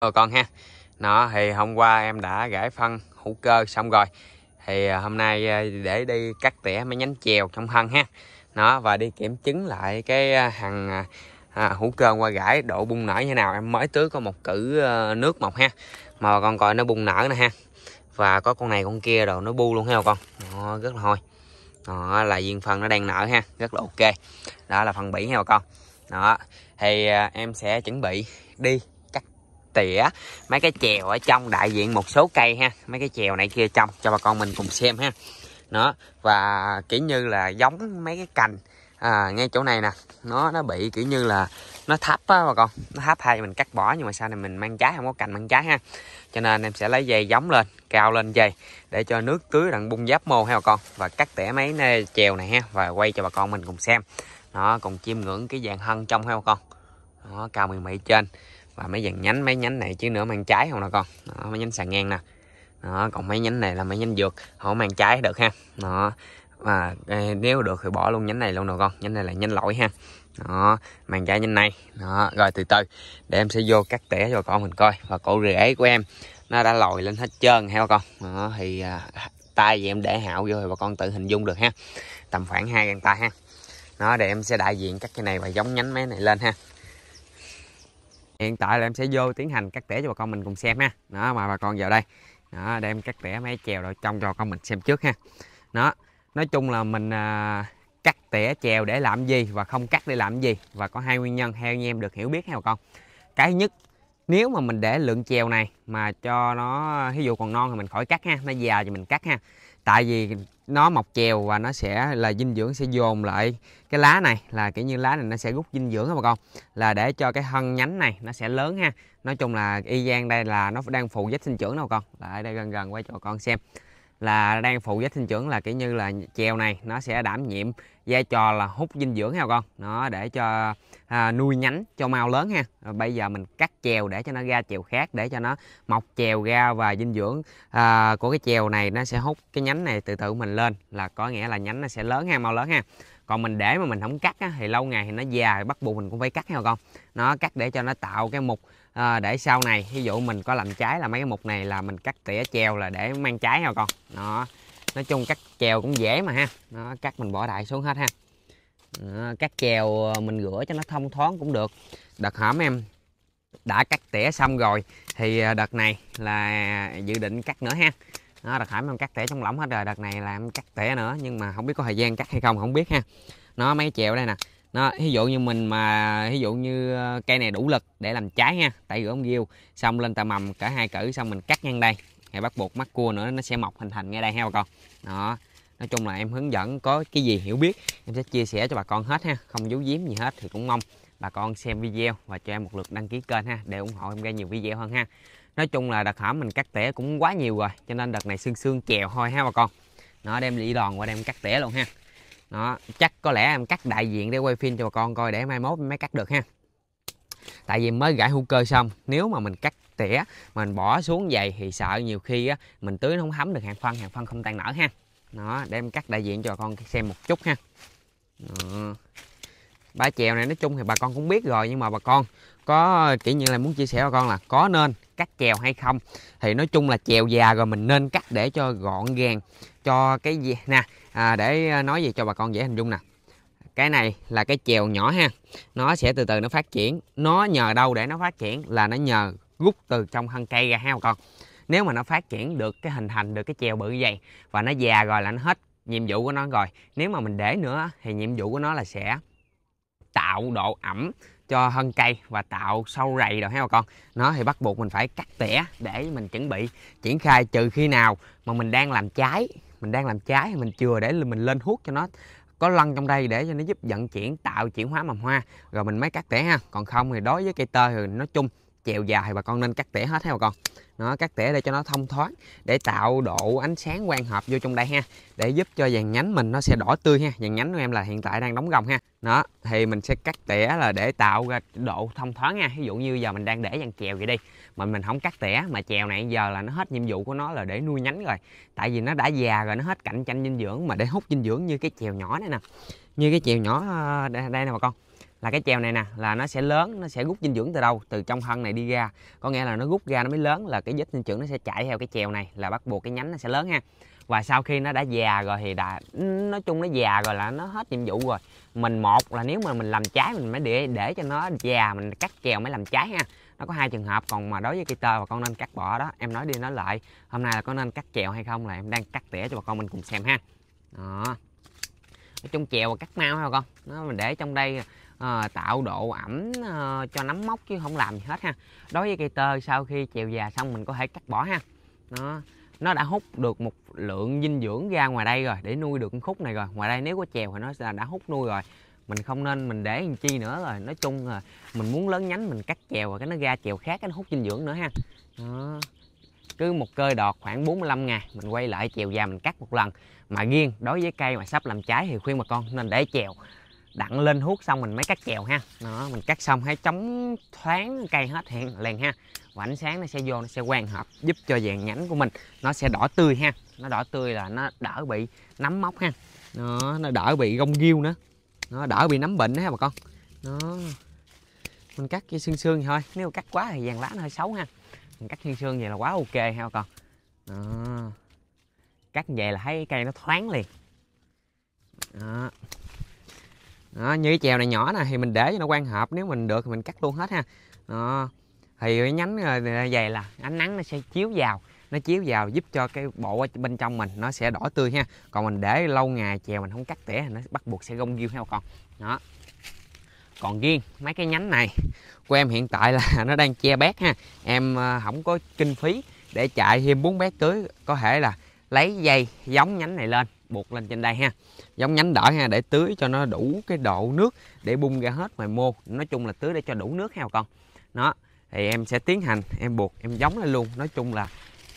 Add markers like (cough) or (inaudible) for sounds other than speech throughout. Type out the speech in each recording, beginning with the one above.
rồi ờ, con ha nó thì hôm qua em đã gãi phân hữu cơ xong rồi thì ờ, hôm nay ờ, để đi cắt tỉa mấy nhánh chèo trong thân ha nó và đi kiểm chứng lại cái hàng à, hữu cơ qua gãi độ bung nở như nào em mới tưới có một cử nước mọc ha mà con coi nó bung nở nè ha và có con này con kia rồi nó bu luôn ha con nó rất là hôi đó là viên phân nó đang nở ha rất là ok đó là phần bỉ nha bà con đó thì em sẽ chuẩn bị đi tỉa mấy cái chèo ở trong đại diện một số cây ha mấy cái chèo này kia trong cho bà con mình cùng xem ha nó và kiểu như là giống mấy cái cành à, ngay chỗ này nè nó nó bị kiểu như là nó thấp á bà con nó thấp hay mình cắt bỏ nhưng mà sau này mình mang trái không có cành mang trái ha cho nên em sẽ lấy dây giống lên cao lên dây để cho nước tưới đặng bung giáp mô ha bà con và cắt tỉa mấy nơi chèo này ha và quay cho bà con mình cùng xem nó cùng chiêm ngưỡng cái dạng hân trong ha bà con nó cao mười mấy trên và mấy dàn nhánh mấy nhánh này chứ nữa mang trái không nè con đó, mấy nhánh sàn ngang nè đó, còn mấy nhánh này là mấy nhánh dược không mang trái được ha đó và nếu được thì bỏ luôn nhánh này luôn nè con nhánh này là nhánh lỗi ha đó mang trái nhánh này đó rồi từ từ để em sẽ vô cắt tỉa cho con mình coi và cổ rễ của em nó đã lồi lên hết trơn heo con đó, thì à, tay thì em để hạo vô thì bà con tự hình dung được ha tầm khoảng hai găng tay ha nó để em sẽ đại diện cắt cái này và giống nhánh mấy này lên ha hiện tại là em sẽ vô tiến hành cắt tỉa cho bà con mình cùng xem ha đó mà bà con vào đây đó đem cắt tỉa mấy chèo rồi trong cho con mình xem trước ha đó nói chung là mình à, cắt tỉa chèo để làm gì và không cắt để làm gì và có hai nguyên nhân theo như em được hiểu biết ha bà con cái nhất nếu mà mình để lượng chèo này mà cho nó ví dụ còn non thì mình khỏi cắt ha nó già thì mình cắt ha tại vì nó mọc chèo và nó sẽ là dinh dưỡng sẽ dồn lại cái lá này là kiểu như lá này nó sẽ rút dinh dưỡng các bà con là để cho cái thân nhánh này nó sẽ lớn ha nói chung là y gian đây là nó đang phụ vết sinh trưởng đâu con lại đây gần gần quay cho con xem là đang phụ vết sinh trưởng là kiểu như là chèo này nó sẽ đảm nhiệm vai trò là hút dinh dưỡng ha con nó để cho à, nuôi nhánh cho mau lớn ha rồi bây giờ mình cắt chèo để cho nó ra chèo khác để cho nó mọc chèo ra và dinh dưỡng à, của cái chèo này nó sẽ hút cái nhánh này từ từ mình lên là có nghĩa là nhánh nó sẽ lớn ha mau lớn ha còn mình để mà mình không cắt á, thì lâu ngày thì nó già thì bắt buộc mình cũng phải cắt ha con nó cắt để cho nó tạo cái mục à, để sau này ví dụ mình có làm trái là mấy cái mục này là mình cắt tỉa chèo là để mang trái ha con nó nói chung cắt chèo cũng dễ mà ha nó cắt mình bỏ đại xuống hết ha đó, cắt chèo ờ, mình rửa cho nó thông thoáng cũng được đợt hổm em đã cắt tỉa xong rồi thì ờ, đợt này là dự định cắt nữa ha nó đợt hổm em cắt tỉa trong lỏng hết rồi đợt này là em cắt tỉa nữa nhưng mà không biết có thời gian cắt hay không không biết ha nó mấy chèo đây nè nó ví dụ như mình mà ví dụ như ờ, cây này đủ lực để làm trái ha tại rửa ông ghiêu xong lên tà mầm cả hai cử xong mình cắt ngang đây ngày bắt buộc mắt cua nữa nó sẽ mọc hình thành ngay đây ha bà con đó nói chung là em hướng dẫn có cái gì hiểu biết em sẽ chia sẻ cho bà con hết ha không giấu giếm gì hết thì cũng mong bà con xem video và cho em một lượt đăng ký kênh ha để ủng hộ em ra nhiều video hơn ha nói chung là đợt hỏm mình cắt tỉa cũng quá nhiều rồi cho nên đợt này xương xương chèo thôi ha bà con nó đem đi đòn qua đem cắt tỉa luôn ha nó chắc có lẽ em cắt đại diện để quay phim cho bà con coi để mai mốt mới cắt được ha tại vì mới gãi hữu cơ xong nếu mà mình cắt tỉa mình bỏ xuống vậy thì sợ nhiều khi á, mình tưới nó không thấm được hàng phân hàng phân không tan nở ha nó đem cắt đại diện cho bà con xem một chút ha đó. ba chèo này nói chung thì bà con cũng biết rồi nhưng mà bà con có kỹ như là muốn chia sẻ bà con là có nên cắt chèo hay không thì nói chung là chèo già rồi mình nên cắt để cho gọn gàng cho cái gì nè à, để nói gì cho bà con dễ hình dung nè cái này là cái chèo nhỏ ha nó sẽ từ từ nó phát triển nó nhờ đâu để nó phát triển là nó nhờ rút từ trong thân cây ra ha con nếu mà nó phát triển được cái hình thành được cái chèo bự như vậy và nó già rồi là nó hết nhiệm vụ của nó rồi nếu mà mình để nữa thì nhiệm vụ của nó là sẽ tạo độ ẩm cho thân cây và tạo sâu rầy rồi ha con nó thì bắt buộc mình phải cắt tỉa để mình chuẩn bị triển khai trừ khi nào mà mình đang làm trái mình đang làm trái thì mình chừa để mình lên hút cho nó có lăn trong đây để cho nó giúp vận chuyển tạo chuyển hóa mầm hoa rồi mình mới cắt tỉa ha còn không thì đối với cây tơ thì nó chung chèo dài bà con nên cắt tỉa hết ha bà con nó cắt tỉa để cho nó thông thoáng để tạo độ ánh sáng quang hợp vô trong đây ha để giúp cho vàng nhánh mình nó sẽ đỏ tươi ha vàng nhánh của em là hiện tại đang đóng gồng ha nó thì mình sẽ cắt tỉa là để tạo ra độ thông thoáng nha ví dụ như giờ mình đang để vàng chèo vậy đi mà mình không cắt tỉa mà chèo này giờ là nó hết nhiệm vụ của nó là để nuôi nhánh rồi tại vì nó đã già rồi nó hết cạnh tranh dinh dưỡng mà để hút dinh dưỡng như cái chèo nhỏ này nè như cái chèo nhỏ ờ, đây, đây nè bà con là cái chèo này nè là nó sẽ lớn nó sẽ rút dinh dưỡng từ đâu từ trong thân này đi ra có nghĩa là nó rút ra nó mới lớn là cái vết dinh dưỡng nó sẽ chảy theo cái chèo này là bắt buộc cái nhánh nó sẽ lớn ha và sau khi nó đã già rồi thì đã nói chung nó già rồi là nó hết nhiệm vụ rồi mình một là nếu mà mình làm trái mình mới để để cho nó già mình cắt chèo mới làm trái ha nó có hai trường hợp còn mà đối với cây tơ và con nên cắt bỏ đó em nói đi nói lại hôm nay là có nên cắt chèo hay không là em đang cắt tỉa cho bà con mình cùng xem ha đó nói chung chèo và cắt mau ha con nó mình để trong đây à, tạo độ ẩm à, cho nấm mốc chứ không làm gì hết ha đối với cây tơ sau khi chèo già xong mình có thể cắt bỏ ha nó nó đã hút được một lượng dinh dưỡng ra ngoài đây rồi để nuôi được khúc này rồi ngoài đây nếu có chèo thì nó là đã hút nuôi rồi mình không nên mình để làm chi nữa rồi nói chung là mình muốn lớn nhánh mình cắt chèo rồi cái nó ra chèo khác cái nó hút dinh dưỡng nữa ha đó. cứ một cơi đọt khoảng 45 ngày mình quay lại chèo già mình cắt một lần mà riêng đối với cây mà sắp làm trái thì khuyên bà con nên để chèo đặng lên hút xong mình mới cắt kèo ha nó mình cắt xong thấy chống thoáng cây hết hiện liền ha và ánh sáng nó sẽ vô nó sẽ quan hợp giúp cho vàng nhánh của mình nó sẽ đỏ tươi ha nó đỏ tươi là nó đỡ bị nấm mốc ha nó, nó đỡ bị gông ghiêu nữa nó đỡ bị nấm bệnh đó ha bà con nó mình cắt cái xương xương thôi nếu cắt quá thì vàng lá nó hơi xấu ha mình cắt xương xương vậy là quá ok ha bà con đó. cắt vậy là thấy cây nó thoáng liền đó đó, như cái chèo này nhỏ nè thì mình để cho nó quan hợp nếu mình được thì mình cắt luôn hết ha đó. thì cái nhánh dày ờ, là ánh nắng nó sẽ chiếu vào nó chiếu vào giúp cho cái bộ bên trong mình nó sẽ đỏ tươi ha còn mình để lâu ngày chèo mình không cắt tỉa nó bắt buộc sẽ gông ghiêu heo con đó còn riêng mấy cái nhánh này của em hiện tại là (laughs) nó đang che bét ha em không ờ, có kinh phí để chạy thêm bốn bét tưới có thể là lấy dây giống nhánh này lên buộc lên trên đây ha giống nhánh đỡ ha để tưới cho nó đủ cái độ nước để bung ra hết ngoài mô nói chung là tưới để cho đủ nước heo con nó thì em sẽ tiến hành em buộc em giống lên luôn nói chung là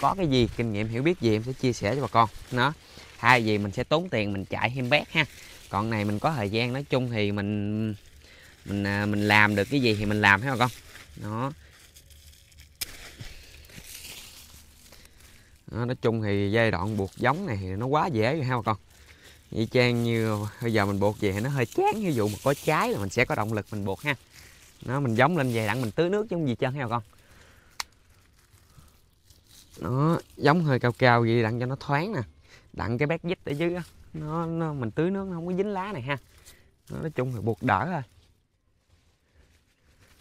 có cái gì kinh nghiệm hiểu biết gì em sẽ chia sẻ cho bà con nó hai gì mình sẽ tốn tiền mình chạy hem bét ha còn này mình có thời gian nói chung thì mình mình à, mình làm được cái gì thì mình làm thấy bà con nó đó, nói chung thì giai đoạn buộc giống này thì nó quá dễ rồi ha bà con y chang như bây giờ mình buộc về nó hơi chán ví dụ mà có trái là mình sẽ có động lực mình buộc ha nó mình giống lên về đặng mình tưới nước chứ không gì trơn ha bà con nó giống hơi cao cao vậy đặng cho nó thoáng nè đặng cái bát dít ở dưới đó. Nó, nó mình tưới nước nó không có dính lá này ha nó, nói chung thì buộc đỡ thôi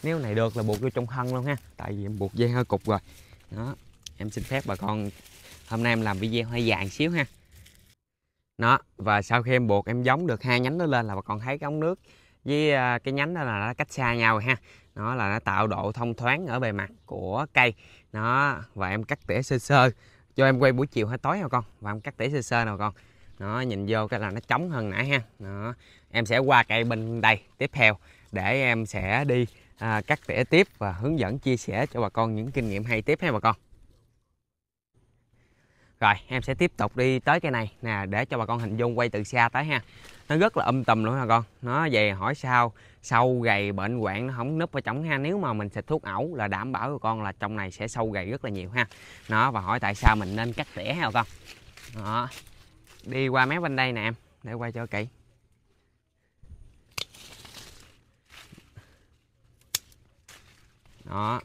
nếu này được là buộc vô trong thân luôn ha tại vì em buộc dây hơi cục rồi đó em xin phép bà con hôm nay em làm video hơi dài xíu ha nó và sau khi em buộc em giống được hai nhánh nó lên là bà con thấy cái ống nước với à, cái nhánh đó là nó cách xa nhau ha nó là nó tạo độ thông thoáng ở bề mặt của cây nó và em cắt tỉa sơ sơ cho em quay buổi chiều hay tối nào con và em cắt tỉa sơ sơ nào con nó nhìn vô cái là nó trống hơn nãy ha Nó em sẽ qua cây bên đây tiếp theo để em sẽ đi à, cắt tỉa tiếp và hướng dẫn chia sẻ cho bà con những kinh nghiệm hay tiếp ha bà con rồi em sẽ tiếp tục đi tới cái này nè để cho bà con hình dung quay từ xa tới ha nó rất là âm tùm luôn ha con nó về hỏi sao sâu gầy bệnh hoạn nó không núp vào trống ha nếu mà mình xịt thuốc ẩu là đảm bảo bà con là trong này sẽ sâu gầy rất là nhiều ha nó và hỏi tại sao mình nên cắt tỉa ha con đó đi qua mép bên đây nè em để quay cho kỹ đó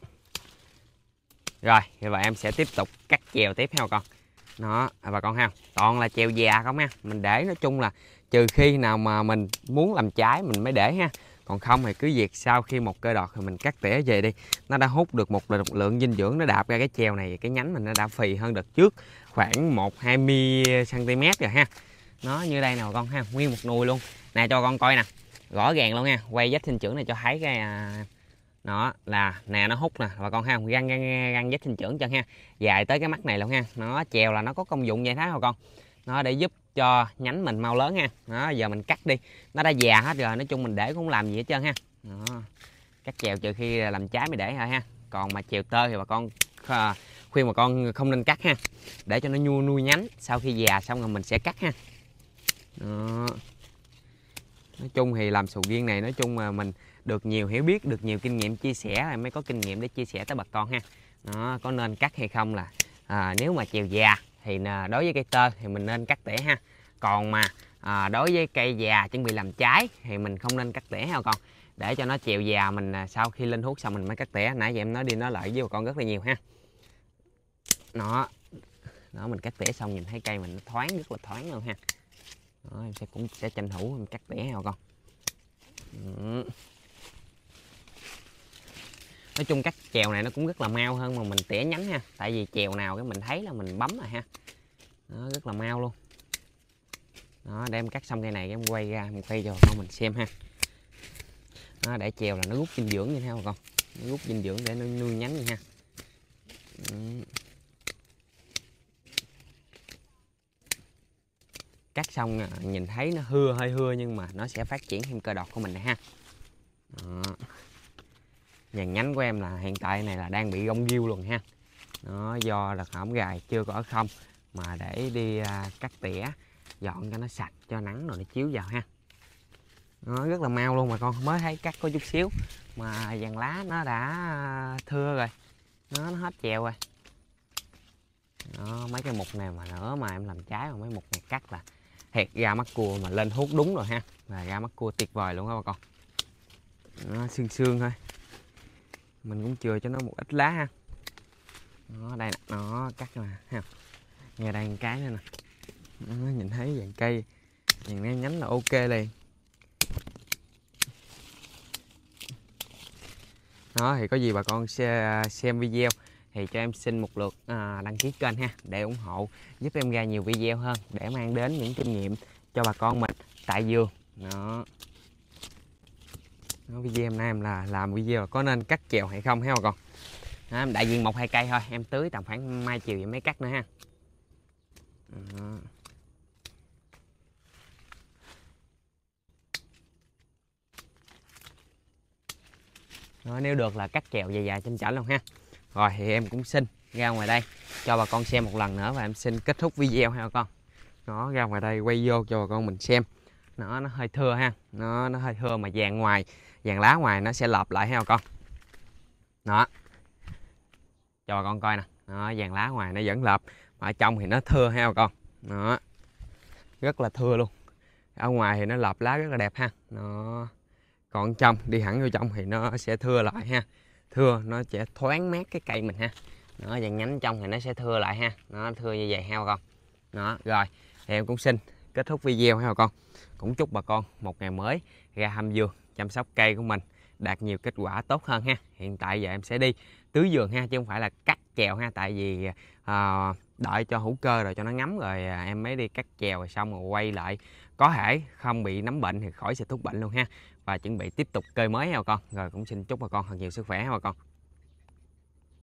rồi vậy em sẽ tiếp tục cắt chèo tiếp theo con đó à, bà con ha toàn là treo già không ha mình để nói chung là trừ khi nào mà mình muốn làm trái mình mới để ha còn không thì cứ việc sau khi một cây đọt thì mình cắt tỉa về đi nó đã hút được một lượng dinh dưỡng nó đạp ra cái treo này cái nhánh mình nó đã phì hơn đợt trước khoảng một hai mươi cm rồi ha nó như đây nè bà con ha nguyên một nùi luôn nè cho con coi nè rõ ràng luôn nha quay vết sinh trưởng này cho thấy cái à, đó là nè nó hút nè bà con ha răng răng răng vết sinh trưởng chân ha dài tới cái mắt này luôn ha nó trèo là nó có công dụng vậy thái bà con nó để giúp cho nhánh mình mau lớn ha đó giờ mình cắt đi nó đã già hết rồi nói chung mình để cũng làm gì hết trơn ha đó. cắt chèo trừ khi làm trái mới để thôi ha còn mà chèo tơ thì bà con khuyên bà con không nên cắt ha để cho nó nuôi nuôi nhánh sau khi già xong rồi mình sẽ cắt ha đó. nói chung thì làm sầu riêng này nói chung mà mình được nhiều hiểu biết được nhiều kinh nghiệm chia sẻ là mới có kinh nghiệm để chia sẻ tới bà con ha nó có nên cắt hay không là à, nếu mà chiều già thì à, đối với cây tơ thì mình nên cắt tỉa ha còn mà à, đối với cây già chuẩn bị làm trái thì mình không nên cắt tỉa ha con để cho nó chiều già mình à, sau khi lên hút xong mình mới cắt tỉa nãy giờ em nói đi nói lại với bà con rất là nhiều ha nó nó mình cắt tỉa xong nhìn thấy cây mình nó thoáng rất là thoáng luôn ha đó, em sẽ cũng sẽ tranh thủ em cắt tỉa ha con ừ nói chung cắt chèo này nó cũng rất là mau hơn mà mình tỉa nhánh ha tại vì chèo nào cái mình thấy là mình bấm rồi ha nó rất là mau luôn đó đem cắt xong cây này em quay ra mình quay cho con mình xem ha đó, để chèo là nó rút dinh dưỡng như thế nào con nó rút dinh dưỡng để nó nuôi nhánh như ha cắt xong à, nhìn thấy nó hưa hơi hưa nhưng mà nó sẽ phát triển thêm cơ đọt của mình này ha đó dàn nhánh của em là hiện tại này là đang bị gông ghiêu luôn ha nó do là hõm gài chưa có không mà để đi à, cắt tỉa dọn cho nó sạch cho nắng rồi nó chiếu vào ha nó rất là mau luôn mà con mới thấy cắt có chút xíu mà dàn lá nó đã à, thưa rồi nó, nó hết chèo rồi nó mấy cái mục này mà nữa mà em làm trái mà mấy mục này cắt là thiệt ra mắt cua mà lên hút đúng rồi ha là ra mắt cua tuyệt vời luôn đó bà con nó xương xương thôi mình cũng chừa cho nó một ít lá ha nó đây nó cắt nè ha nghe đây một cái nữa nè nó nhìn thấy dạng cây nhìn ngay nhánh là ok liền đó thì có gì bà con xem video thì cho em xin một lượt à, đăng ký kênh ha để ủng hộ giúp em ra nhiều video hơn để mang đến những kinh nghiệm cho bà con mình tại vườn đó video hôm nay em là làm video có nên cắt kèo hay không ha bà con đại diện một hai cây thôi em tưới tầm khoảng mai chiều em mới cắt nữa ha đó. nếu được là cắt kèo dài dài chanh chảnh luôn ha rồi thì em cũng xin ra ngoài đây cho bà con xem một lần nữa và em xin kết thúc video ha con nó ra ngoài đây quay vô cho bà con mình xem nó nó hơi thưa ha nó nó hơi thưa mà vàng ngoài dàn lá ngoài nó sẽ lợp lại heo con đó cho bà con coi nè đó, dàn lá ngoài nó vẫn lợp mà ở trong thì nó thưa heo con đó rất là thưa luôn ở ngoài thì nó lợp lá rất là đẹp ha nó còn trong đi hẳn vô trong thì nó sẽ thưa lại ha thưa nó sẽ thoáng mát cái cây mình ha nó và nhánh trong thì nó sẽ thưa lại ha nó thưa như vậy heo con đó rồi thì em cũng xin kết thúc video ha bà con cũng chúc bà con một ngày mới ra hâm vườn chăm sóc cây của mình đạt nhiều kết quả tốt hơn ha hiện tại giờ em sẽ đi tưới vườn ha chứ không phải là cắt chèo ha tại vì à, đợi cho hữu cơ rồi cho nó ngấm rồi à, em mới đi cắt chèo rồi xong rồi quay lại có thể không bị nấm bệnh thì khỏi sẽ thuốc bệnh luôn ha và chuẩn bị tiếp tục cơi mới ha bà con rồi cũng xin chúc bà con thật nhiều sức khỏe ha bà con